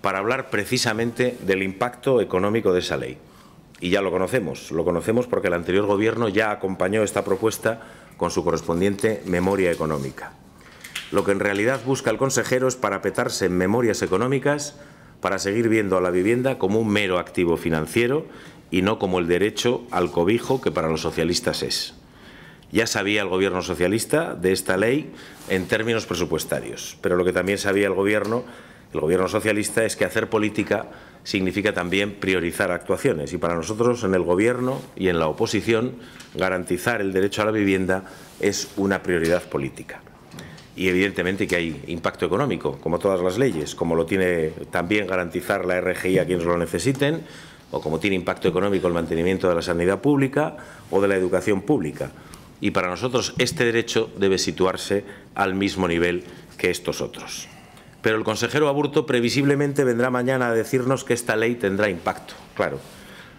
para hablar precisamente del impacto económico de esa ley. Y ya lo conocemos, lo conocemos porque el anterior Gobierno ya acompañó esta propuesta con su correspondiente memoria económica. Lo que en realidad busca el consejero es parapetarse en memorias económicas para seguir viendo a la vivienda como un mero activo financiero y no como el derecho al cobijo que para los socialistas es. Ya sabía el Gobierno socialista de esta ley en términos presupuestarios, pero lo que también sabía el Gobierno el gobierno socialista es que hacer política significa también priorizar actuaciones y para nosotros en el gobierno y en la oposición garantizar el derecho a la vivienda es una prioridad política. Y evidentemente que hay impacto económico, como todas las leyes, como lo tiene también garantizar la RGI a quienes lo necesiten, o como tiene impacto económico el mantenimiento de la sanidad pública o de la educación pública. Y para nosotros este derecho debe situarse al mismo nivel que estos otros. Pero el consejero Aburto previsiblemente vendrá mañana a decirnos que esta ley tendrá impacto, claro,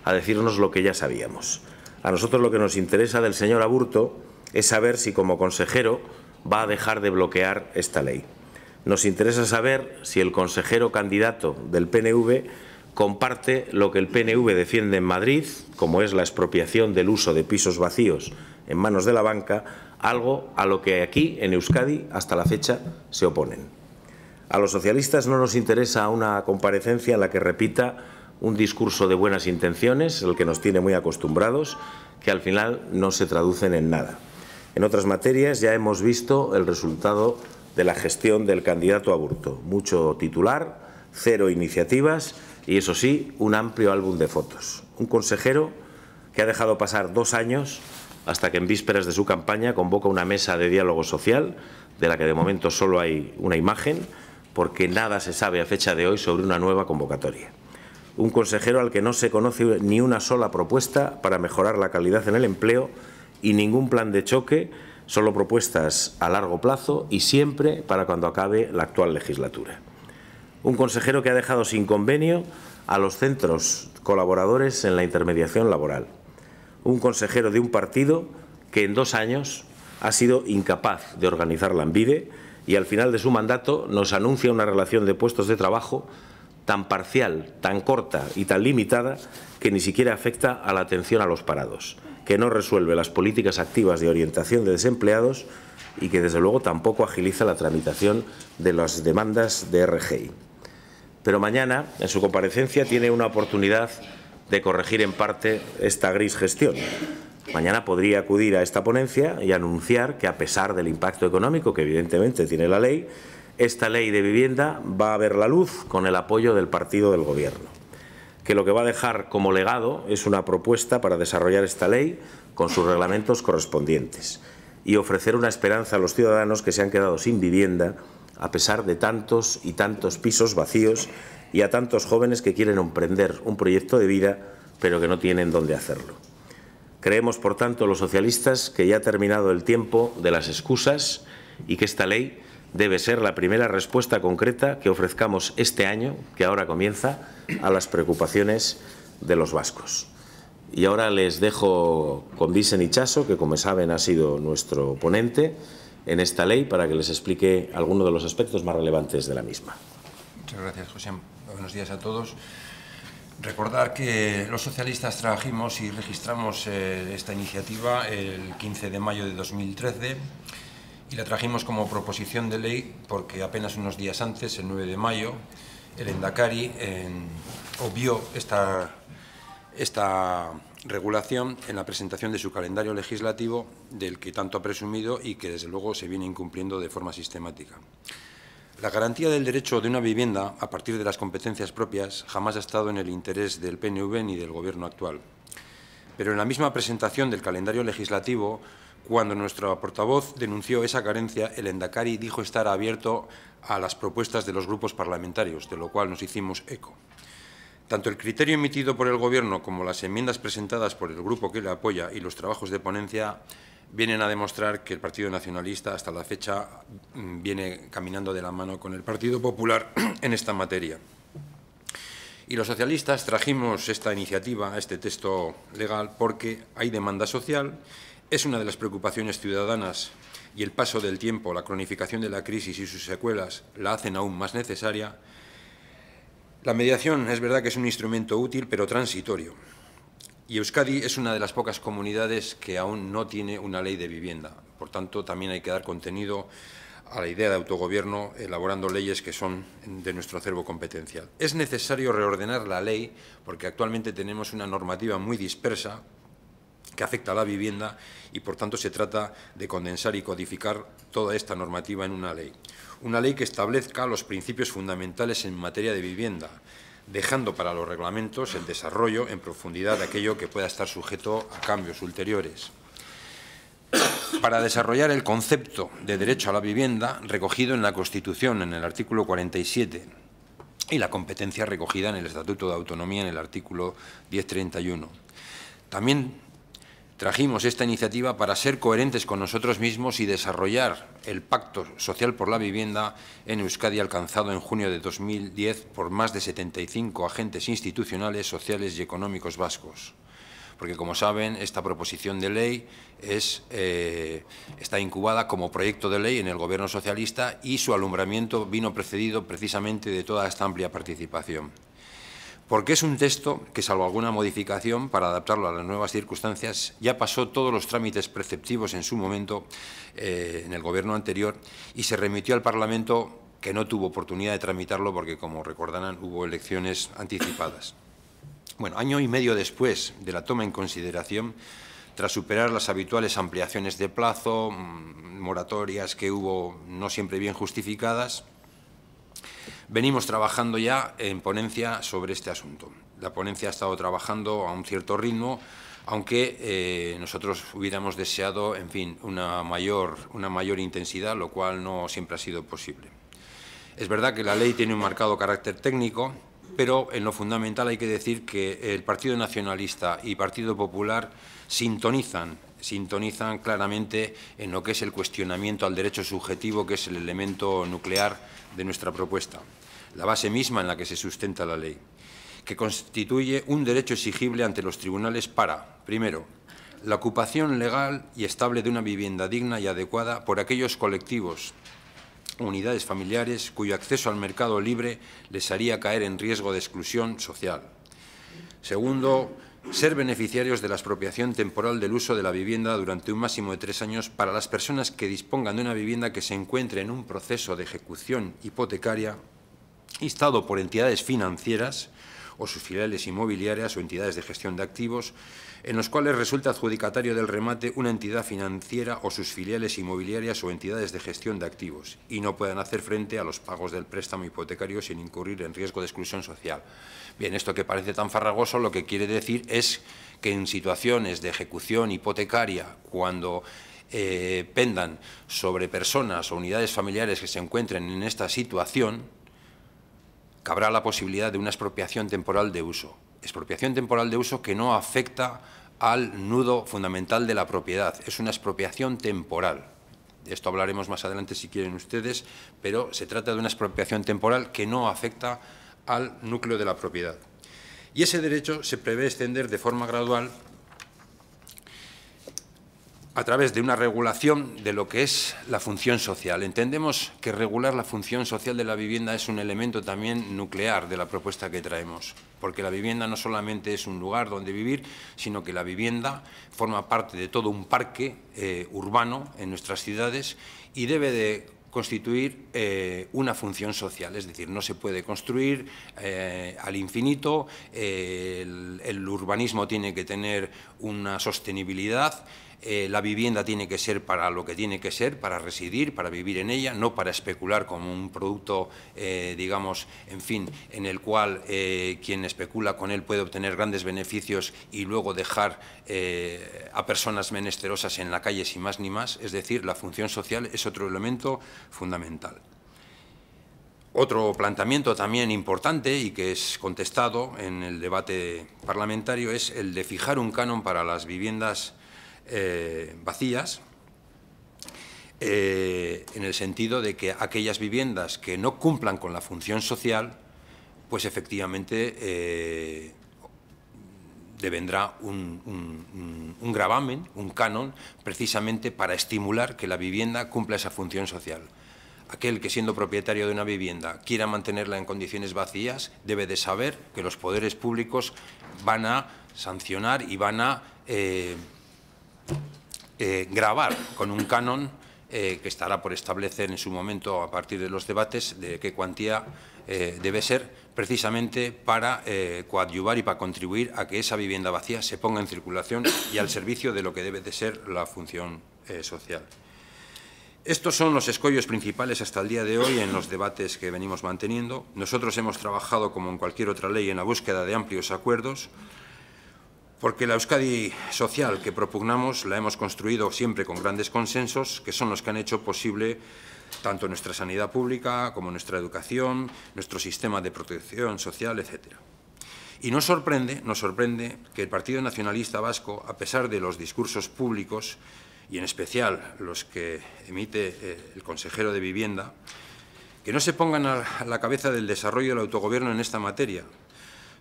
a decirnos lo que ya sabíamos. A nosotros lo que nos interesa del señor Aburto es saber si como consejero va a dejar de bloquear esta ley. Nos interesa saber si el consejero candidato del PNV comparte lo que el PNV defiende en Madrid, como es la expropiación del uso de pisos vacíos en manos de la banca, algo a lo que aquí, en Euskadi, hasta la fecha se oponen. A los socialistas no nos interesa una comparecencia en la que repita un discurso de buenas intenciones, el que nos tiene muy acostumbrados, que al final no se traducen en nada. En otras materias ya hemos visto el resultado de la gestión del candidato Aburto. Mucho titular, cero iniciativas y, eso sí, un amplio álbum de fotos. Un consejero que ha dejado pasar dos años hasta que en vísperas de su campaña convoca una mesa de diálogo social, de la que de momento solo hay una imagen, porque nada se sabe a fecha de hoy sobre una nueva convocatoria. Un consejero al que no se conoce ni una sola propuesta para mejorar la calidad en el empleo y ningún plan de choque, solo propuestas a largo plazo y siempre para cuando acabe la actual legislatura. Un consejero que ha dejado sin convenio a los centros colaboradores en la intermediación laboral. Un consejero de un partido que en dos años ha sido incapaz de organizar la ambide y al final de su mandato nos anuncia una relación de puestos de trabajo tan parcial, tan corta y tan limitada que ni siquiera afecta a la atención a los parados, que no resuelve las políticas activas de orientación de desempleados y que desde luego tampoco agiliza la tramitación de las demandas de RGI. Pero mañana, en su comparecencia, tiene una oportunidad de corregir en parte esta gris gestión, Mañana podría acudir a esta ponencia y anunciar que a pesar del impacto económico que evidentemente tiene la ley, esta ley de vivienda va a ver la luz con el apoyo del partido del Gobierno, que lo que va a dejar como legado es una propuesta para desarrollar esta ley con sus reglamentos correspondientes y ofrecer una esperanza a los ciudadanos que se han quedado sin vivienda a pesar de tantos y tantos pisos vacíos y a tantos jóvenes que quieren emprender un proyecto de vida pero que no tienen dónde hacerlo. Creemos, por tanto, los socialistas que ya ha terminado el tiempo de las excusas y que esta ley debe ser la primera respuesta concreta que ofrezcamos este año, que ahora comienza, a las preocupaciones de los vascos. Y ahora les dejo con Vicen Chaso, que como saben ha sido nuestro ponente en esta ley, para que les explique algunos de los aspectos más relevantes de la misma. Muchas gracias, José. Buenos días a todos. Recordar que los socialistas trajimos y registramos eh, esta iniciativa el 15 de mayo de 2013 y la trajimos como proposición de ley porque apenas unos días antes, el 9 de mayo, el Endacari obvió esta regulación en la presentación de su calendario legislativo del que tanto ha presumido y que desde luego se viene incumpliendo de forma sistemática. La garantía del derecho de una vivienda a partir de las competencias propias jamás ha estado en el interés del PNV ni del Gobierno actual. Pero en la misma presentación del calendario legislativo, cuando nuestro portavoz denunció esa carencia, el Endacari dijo estar abierto a las propuestas de los grupos parlamentarios, de lo cual nos hicimos eco. Tanto el criterio emitido por el Gobierno como las enmiendas presentadas por el grupo que le apoya y los trabajos de ponencia vienen a demostrar que el Partido Nacionalista hasta la fecha mm, viene caminando de la mano con el Partido Popular en esta materia. Y los socialistas trajimos esta iniciativa, este texto legal, porque hay demanda social, es una de las preocupaciones ciudadanas y el paso del tiempo, la cronificación de la crisis y sus secuelas la hacen aún más necesaria. La mediación es verdad que es un instrumento útil, pero transitorio y Euskadi es una de las pocas comunidades que aún no tiene una ley de vivienda. Por tanto, también hay que dar contenido a la idea de autogobierno elaborando leyes que son de nuestro acervo competencial. Es necesario reordenar la ley porque actualmente tenemos una normativa muy dispersa que afecta a la vivienda y, por tanto, se trata de condensar y codificar toda esta normativa en una ley. Una ley que establezca los principios fundamentales en materia de vivienda, dejando para los reglamentos el desarrollo en profundidad de aquello que pueda estar sujeto a cambios ulteriores. Para desarrollar el concepto de derecho a la vivienda recogido en la Constitución en el artículo 47 y la competencia recogida en el Estatuto de Autonomía en el artículo 1031. También Trajimos esta iniciativa para ser coherentes con nosotros mismos y desarrollar el Pacto Social por la Vivienda en Euskadi alcanzado en junio de 2010 por más de 75 agentes institucionales, sociales y económicos vascos. Porque, como saben, esta proposición de ley eh, está incubada como proyecto de ley en el Gobierno socialista y su alumbramiento vino precedido precisamente de toda esta amplia participación porque es un texto que, salvo alguna modificación para adaptarlo a las nuevas circunstancias, ya pasó todos los trámites preceptivos en su momento eh, en el gobierno anterior y se remitió al Parlamento que no tuvo oportunidad de tramitarlo porque, como recordarán, hubo elecciones anticipadas. Bueno, año y medio después de la toma en consideración, tras superar las habituales ampliaciones de plazo, mm, moratorias que hubo no siempre bien justificadas, Venimos trabajando ya en ponencia sobre este asunto. La ponencia ha estado trabajando a un cierto ritmo, aunque eh, nosotros hubiéramos deseado, en fin, una mayor, una mayor intensidad, lo cual no siempre ha sido posible. Es verdad que la ley tiene un marcado carácter técnico, pero en lo fundamental hay que decir que el Partido Nacionalista y Partido Popular sintonizan sintonizan claramente en lo que es el cuestionamiento al derecho subjetivo, que es el elemento nuclear de nuestra propuesta la base misma en la que se sustenta la ley, que constituye un derecho exigible ante los tribunales para, primero, la ocupación legal y estable de una vivienda digna y adecuada por aquellos colectivos unidades familiares cuyo acceso al mercado libre les haría caer en riesgo de exclusión social. Segundo, ser beneficiarios de la expropiación temporal del uso de la vivienda durante un máximo de tres años para las personas que dispongan de una vivienda que se encuentre en un proceso de ejecución hipotecaria instado por entidades financieras o sus filiales inmobiliarias o entidades de gestión de activos, en los cuales resulta adjudicatario del remate una entidad financiera o sus filiales inmobiliarias o entidades de gestión de activos, y no puedan hacer frente a los pagos del préstamo hipotecario sin incurrir en riesgo de exclusión social. Bien, esto que parece tan farragoso lo que quiere decir es que en situaciones de ejecución hipotecaria, cuando eh, pendan sobre personas o unidades familiares que se encuentren en esta situación, cabrá la posibilidad de una expropiación temporal de uso. Expropiación temporal de uso que no afecta al nudo fundamental de la propiedad. Es una expropiación temporal. De esto hablaremos más adelante si quieren ustedes, pero se trata de una expropiación temporal que no afecta al núcleo de la propiedad. Y ese derecho se prevé extender de forma gradual a través de una regulación de lo que es la función social. Entendemos que regular la función social de la vivienda es un elemento también nuclear de la propuesta que traemos, porque la vivienda no solamente es un lugar donde vivir, sino que la vivienda forma parte de todo un parque eh, urbano en nuestras ciudades y debe de constituir eh, una función social, es decir, no se puede construir eh, al infinito, el urbanismo tiene que tener una sostenibilidad, eh, la vivienda tiene que ser para lo que tiene que ser, para residir, para vivir en ella, no para especular como un producto, eh, digamos, en fin, en el cual eh, quien especula con él puede obtener grandes beneficios y luego dejar a personas menesterosas en la calle sin más ni más. Es decir, la función social es otro elemento fundamental. Otro planteamiento también importante y que es contestado en el debate parlamentario es el de fijar un canon para las viviendas eh, vacías, eh, en el sentido de que aquellas viviendas que no cumplan con la función social, pues efectivamente eh, devendrá un, gravamen, un canon, precisamente para estimular que la vivienda cumpla esa función social. Aquel que siendo propietario de una vivienda quiera mantenerla en condiciones vacías debe de saber que los poderes públicos van a sancionar y van a eh, eh, grabar con un canon eh, que estará por establecer en su momento a partir de los debates de qué cuantía eh, debe ser precisamente para coadyuvar y para contribuir a que esa vivienda vacía se ponga en circulación y al servicio de lo que debe de ser la función social. Estos son los escollos principales hasta el día de hoy en los debates que venimos manteniendo. Nosotros hemos trabajado, como en cualquier otra ley, en la búsqueda de amplios acuerdos porque la Euskadi social que propugnamos la hemos construido siempre con grandes consensos que son los que han hecho posible tanto nuestra sanidad pública como nuestra educación, nuestro sistema de protección social, etc. Y nos sorprende, nos sorprende que el Partido Nacionalista Vasco, a pesar de los discursos públicos, y en especial los que emite eh, el consejero de Vivienda, que no se pongan a la cabeza del desarrollo del autogobierno en esta materia,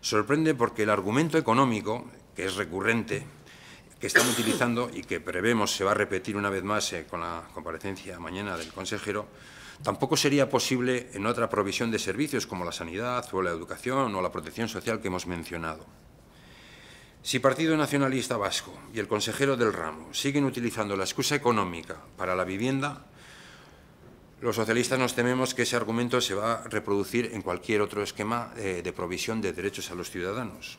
Sorprende porque el argumento económico, que es recurrente, que están utilizando y que prevemos se va a repetir una vez más eh, con la comparecencia mañana del consejero, tampoco sería posible en otra provisión de servicios como la sanidad o la educación o la protección social que hemos mencionado. Si Partido Nacionalista Vasco y el consejero del ramo siguen utilizando la excusa económica para la vivienda, los socialistas nos tememos que ese argumento se va a reproducir en cualquier otro esquema eh, de provisión de derechos a los ciudadanos.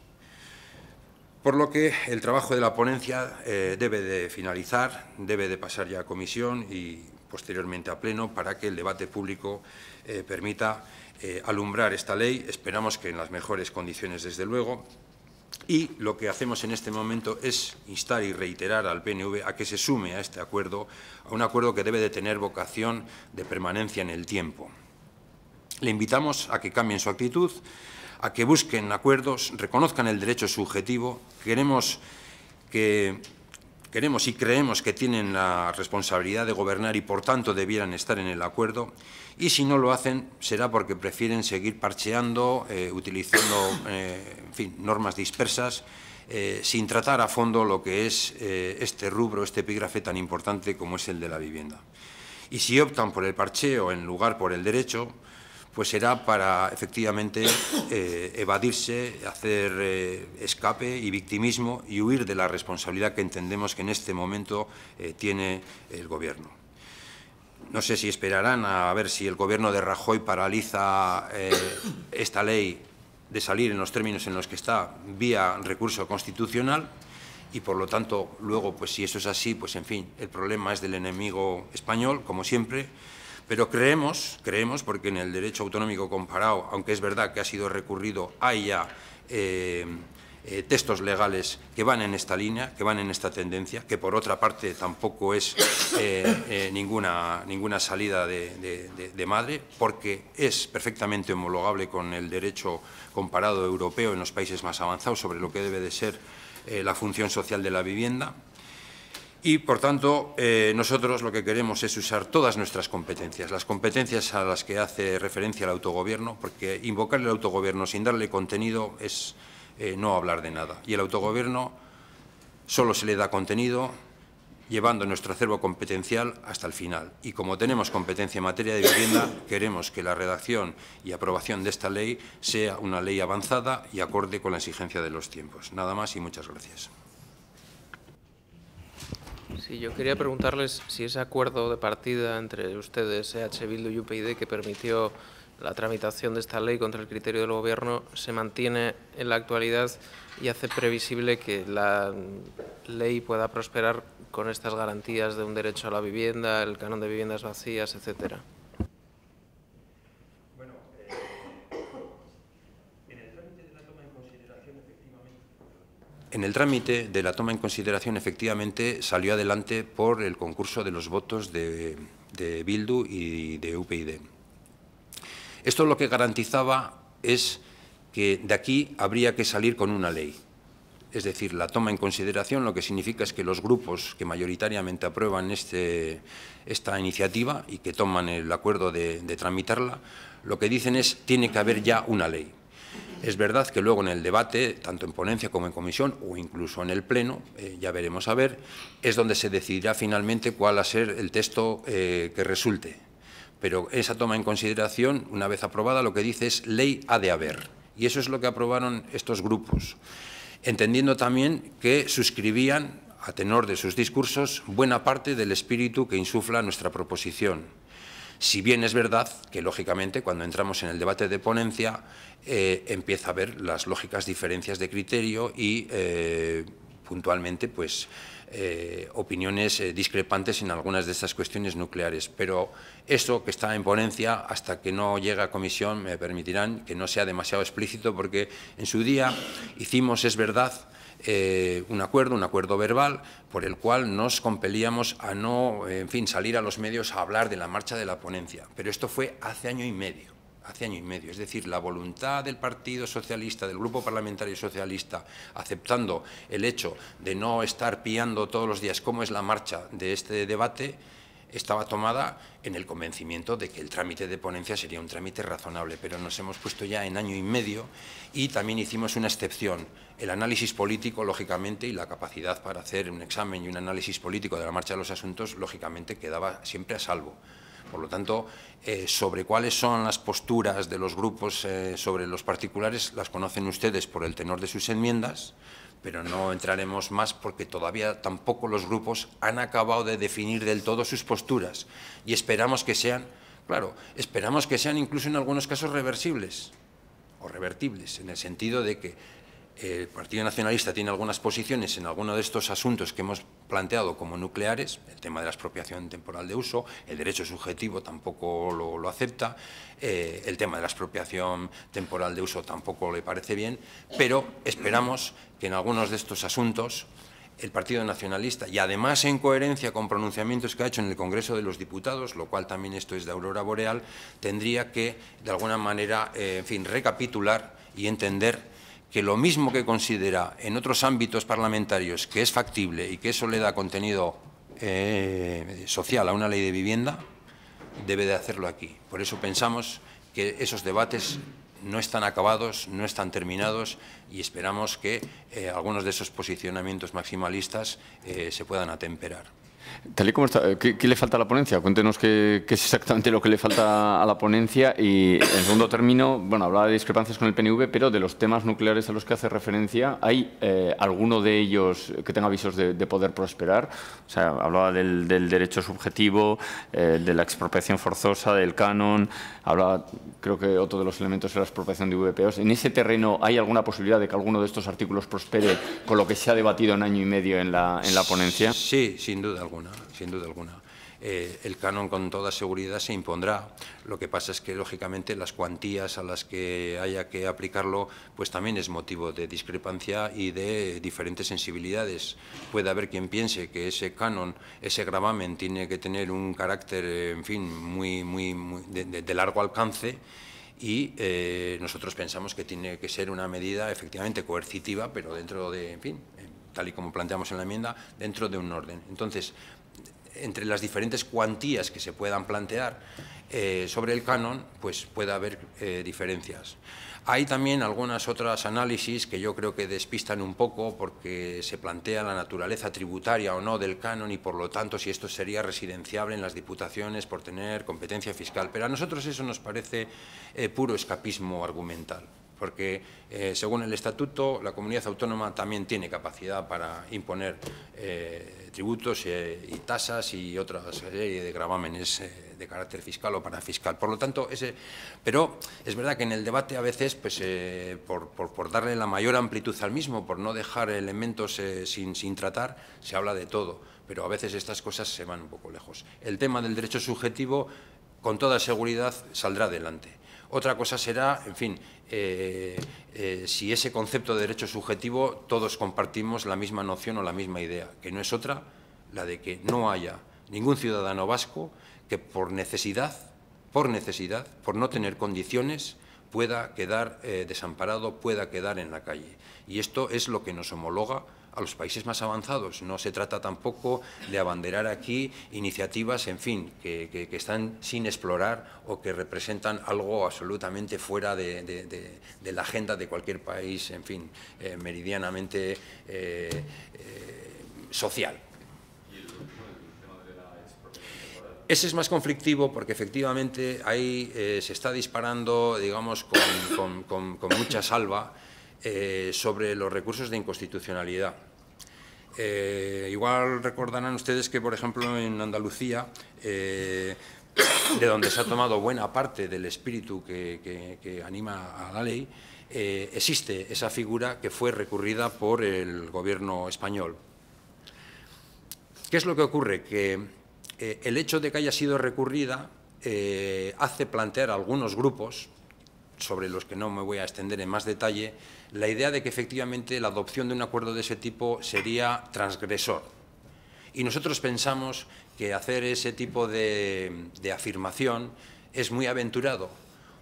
Por lo que el trabajo de la ponencia eh, debe de finalizar, debe de pasar ya a comisión y posteriormente a pleno para que el debate público eh, permita alumbrar esta ley. Esperamos que en las mejores condiciones, desde luego, y lo que hacemos en este momento es instar y reiterar al PNV a que se sume a este acuerdo, a un acuerdo que debe de tener vocación de permanencia en el tiempo. Le invitamos a que cambien su actitud, a que busquen acuerdos, reconozcan el derecho subjetivo. Queremos que queremos y creemos que tienen la responsabilidad de gobernar y por tanto debieran estar en el acuerdo y si no lo hacen será porque prefieren seguir parcheando, eh, utilizando eh, normas dispersas eh, sin tratar a fondo lo que es este rubro, este epígrafe tan importante como es el de la vivienda. Y si optan por el parcheo en lugar por el derecho, pues será para efectivamente eh, evadirse, hacer eh, escape y victimismo y huir de la responsabilidad que entendemos que en este momento eh, tiene el Gobierno. No sé si esperarán a ver si el Gobierno de Rajoy paraliza esta ley de salir en los términos en los que está vía recurso constitucional y por lo tanto luego pues si eso es así pues en fin el problema es del enemigo español como siempre pero creemos, creemos, porque en el derecho autonómico comparado, aunque es verdad que ha sido recurrido, hay ya eh, eh, textos legales que van en esta línea, que van en esta tendencia, que por otra parte tampoco es eh, ninguna, ninguna salida de, de, madre, porque es perfectamente homologable con el derecho comparado europeo en los países más avanzados sobre lo que debe de ser la función social de la vivienda, y, por tanto, eh, nosotros lo que queremos es usar todas nuestras competencias, las competencias a las que hace referencia el autogobierno, porque invocar el autogobierno sin darle contenido es eh, no hablar de nada. Y el autogobierno solo se le da contenido llevando nuestro acervo competencial hasta el final. Y como tenemos competencia en materia de vivienda, queremos que la redacción y aprobación de esta ley sea una ley avanzada y acorde con la exigencia de los tiempos. Nada más y muchas gracias. Sí, yo quería preguntarles si ese acuerdo de partida entre ustedes, EH Bildu y UPyD, que permitió la tramitación de esta ley contra el criterio del Gobierno, se mantiene en la actualidad y hace previsible que la ley pueda prosperar con estas garantías de un derecho a la vivienda, el canon de viviendas vacías, etcétera. En el trámite de la toma en consideración, efectivamente, salió adelante por el concurso de los votos de, Bildu y de UPyD. Esto lo que garantizaba es que de aquí habría que salir con una ley. Es decir, la toma en consideración lo que significa es que los grupos que mayoritariamente aprueban este, esta iniciativa y que toman el acuerdo de, de tramitarla, lo que dicen es tiene que haber ya una ley. Es verdad que luego en el debate, tanto en ponencia como en comisión o incluso en el Pleno, eh, ya veremos a ver, es donde se decidirá finalmente cuál va a ser el texto eh, que resulte. Pero esa toma en consideración, una vez aprobada, lo que dice es ley ha de haber. Y eso es lo que aprobaron estos grupos, entendiendo también que suscribían, a tenor de sus discursos, buena parte del espíritu que insufla nuestra proposición. Si bien es verdad que, lógicamente, cuando entramos en el debate de ponencia, eh, empieza a haber las lógicas diferencias de criterio y, eh, puntualmente, pues, eh, opiniones discrepantes en algunas de estas cuestiones nucleares. Pero eso que está en ponencia, hasta que no llega a comisión, me permitirán que no sea demasiado explícito, porque en su día hicimos, es verdad, eh, un acuerdo, un acuerdo verbal, por el cual nos compelíamos a no, en fin, salir a los medios a hablar de la marcha de la ponencia. Pero esto fue hace año y medio hace año y medio. Es decir, la voluntad del Partido Socialista, del Grupo Parlamentario Socialista, aceptando el hecho de no estar piando todos los días cómo es la marcha de este debate, estaba tomada en el convencimiento de que el trámite de ponencia sería un trámite razonable, pero nos hemos puesto ya en año y medio y también hicimos una excepción. El análisis político, lógicamente, y la capacidad para hacer un examen y un análisis político de la marcha de los asuntos, lógicamente, quedaba siempre a salvo. Por lo tanto, eh, sobre cuáles son las posturas de los grupos eh, sobre los particulares las conocen ustedes por el tenor de sus enmiendas, pero no entraremos más porque todavía tampoco los grupos han acabado de definir del todo sus posturas y esperamos que sean, claro, esperamos que sean incluso en algunos casos reversibles o revertibles, en el sentido de que el Partido Nacionalista tiene algunas posiciones en algunos de estos asuntos que hemos planteado como nucleares, el tema de la expropiación temporal de uso, el derecho subjetivo tampoco lo, acepta, eh, el tema de la expropiación temporal de uso tampoco le parece bien, pero esperamos que en algunos de estos asuntos el Partido Nacionalista y además en coherencia con pronunciamientos que ha hecho en el Congreso de los Diputados, lo cual también esto es de aurora boreal, tendría que de alguna manera, eh, en fin, recapitular y entender que lo mismo que considera en otros ámbitos parlamentarios que es factible y que eso le da contenido eh, social a una ley de vivienda, debe de hacerlo aquí. Por eso pensamos que esos debates no están acabados, no están terminados y esperamos que eh, algunos de esos posicionamientos maximalistas eh, se puedan atemperar. Tal y como está, eh, ¿qué, le falta a la ponencia? Cuéntenos qué, es exactamente lo que le falta a la ponencia y, en segundo término, bueno, hablaba de discrepancias con el PNV, pero de los temas nucleares a los que hace referencia, ¿hay eh, alguno de ellos que tenga avisos de, poder prosperar? O sea, hablaba del, derecho subjetivo, eh, de la expropiación forzosa, del canon, hablaba, creo que otro de los elementos era la expropiación de VPOs. ¿En ese terreno hay alguna posibilidad de que alguno de estos artículos prospere con lo que se ha debatido en año y medio en la, en la ponencia? Sí, sin duda sin duda alguna. Eh, el canon con toda seguridad se impondrá. Lo que pasa es que, lógicamente, las cuantías a las que haya que aplicarlo, pues también es motivo de discrepancia y de diferentes sensibilidades. Puede haber quien piense que ese canon, ese gravamen, tiene que tener un carácter, eh, en fin, muy, muy, de, largo alcance y eh, nosotros pensamos que tiene que ser una medida efectivamente coercitiva, pero dentro de, en fin, tal y como planteamos en la enmienda, dentro de un orden. Entonces, entre las diferentes cuantías que se puedan plantear eh, sobre el canon, pues puede haber eh, diferencias. Hay también algunas otras análisis que yo creo que despistan un poco porque se plantea la naturaleza tributaria o no del canon y por lo tanto si esto sería residenciable en las diputaciones por tener competencia fiscal. Pero a nosotros eso nos parece eh, puro escapismo argumental porque eh, según el Estatuto la comunidad autónoma también tiene capacidad para imponer eh, tributos eh, y tasas y otras serie de gravámenes de carácter fiscal o fiscal. Por lo tanto, ese, pero es verdad que en el debate a veces, pues, por, darle la mayor amplitud al mismo, por no dejar elementos sin tratar, se habla de todo, pero a veces estas cosas se van un poco lejos. El tema del derecho subjetivo, con toda seguridad, saldrá adelante otra cosa será, en fin, eh, eh, si ese concepto de derecho subjetivo todos compartimos la misma noción o la misma idea, que no es otra, la de que no haya ningún ciudadano vasco que por necesidad, por necesidad, por no tener condiciones, pueda quedar eh, desamparado, pueda quedar en la calle. Y esto es lo que nos homologa a los países más avanzados. No se trata tampoco de abanderar aquí iniciativas, en fin, que, que, están sin explorar o que representan algo absolutamente fuera de, de, la agenda de cualquier país, en fin, eh, meridianamente eh, eh, social. Ese es más conflictivo porque efectivamente ahí se está disparando, digamos, con, con, con mucha salva. Eh, sobre los recursos de inconstitucionalidad. Eh, igual recordarán ustedes que, por ejemplo, en Andalucía, eh, de donde se ha tomado buena parte del espíritu que, que anima a la ley, existe esa figura que fue recurrida por el gobierno español. ¿Qué es lo que ocurre? Que el hecho de que haya sido recurrida hace plantear a algunos grupos, sobre los que no me voy a extender en más detalle, la idea de que efectivamente la adopción de un acuerdo de ese tipo sería transgresor. Y nosotros pensamos que hacer ese tipo de, afirmación es muy aventurado,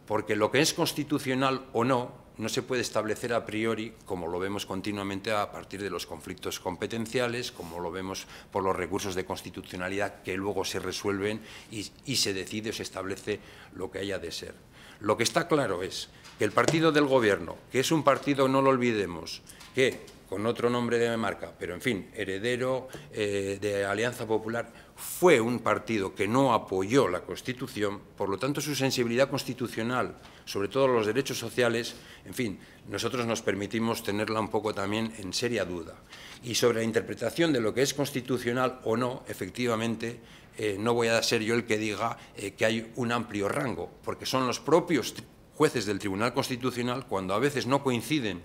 porque lo que es constitucional o no no se puede establecer a priori, como lo vemos continuamente a partir de los conflictos competenciales, como lo vemos por los recursos de constitucionalidad que luego se resuelven y se decide o se establece lo que haya de ser. Lo que está claro es que el partido del Gobierno, que es un partido, no lo olvidemos, que con otro nombre de marca, pero en fin, heredero eh, de Alianza Popular, fue un partido que no apoyó la Constitución, por lo tanto su sensibilidad constitucional sobre todo los derechos sociales, en fin, nosotros nos permitimos tenerla un poco también en seria duda. Y sobre la interpretación de lo que es constitucional o no, efectivamente, eh, no voy a ser yo el que diga eh, que hay un amplio rango, porque son los propios jueces del Tribunal Constitucional, cuando a veces no coinciden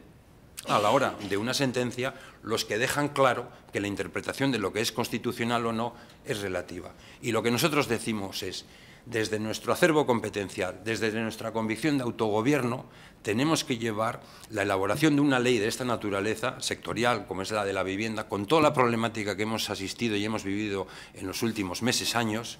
a la hora de una sentencia los que dejan claro que la interpretación de lo que es constitucional o no es relativa. Y lo que nosotros decimos es, desde nuestro acervo competencial, desde nuestra convicción de autogobierno, tenemos que llevar la elaboración de una ley de esta naturaleza, sectorial, como es la de la vivienda, con toda la problemática que hemos asistido y hemos vivido en los últimos meses, años,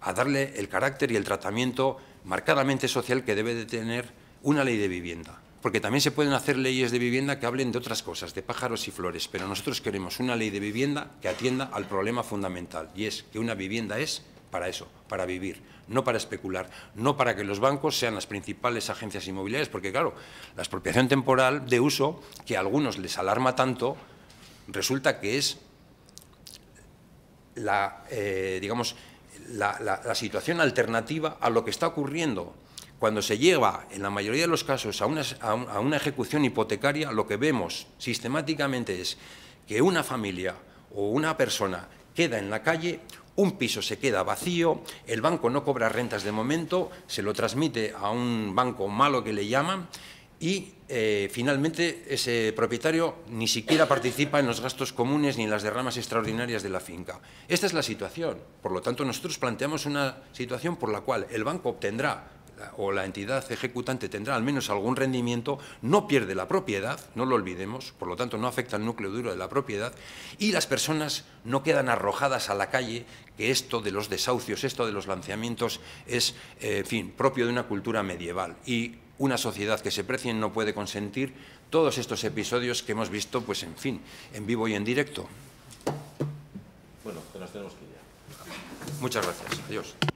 a darle el carácter y el tratamiento marcadamente social que debe de tener una ley de vivienda. Porque también se pueden hacer leyes de vivienda que hablen de otras cosas, de pájaros y flores, pero nosotros queremos una ley de vivienda que atienda al problema fundamental, y es que una vivienda es para eso, para vivir, no para especular, no para que los bancos sean las principales agencias inmobiliarias, porque claro, la expropiación temporal de uso, que a algunos les alarma tanto, resulta que es la, eh, digamos, la, situación alternativa a lo que está ocurriendo cuando se lleva, en la mayoría de los casos, a una, a una, ejecución hipotecaria, lo que vemos sistemáticamente es que una familia o una persona queda en la calle un piso se queda vacío, el banco no cobra rentas de momento, se lo transmite a un banco malo que le llaman y eh, finalmente ese propietario ni siquiera participa en los gastos comunes ni en las derramas extraordinarias de la finca. Esta es la situación. Por lo tanto, nosotros planteamos una situación por la cual el banco obtendrá o la entidad ejecutante tendrá al menos algún rendimiento, no pierde la propiedad, no lo olvidemos, por lo tanto no afecta al núcleo duro de la propiedad, y las personas no quedan arrojadas a la calle, que esto de los desahucios, esto de los lanceamientos es, eh, en fin, propio de una cultura medieval. Y una sociedad que se precie no puede consentir todos estos episodios que hemos visto, pues en fin, en vivo y en directo. Bueno, que nos tenemos que ir ya. Muchas gracias. Adiós.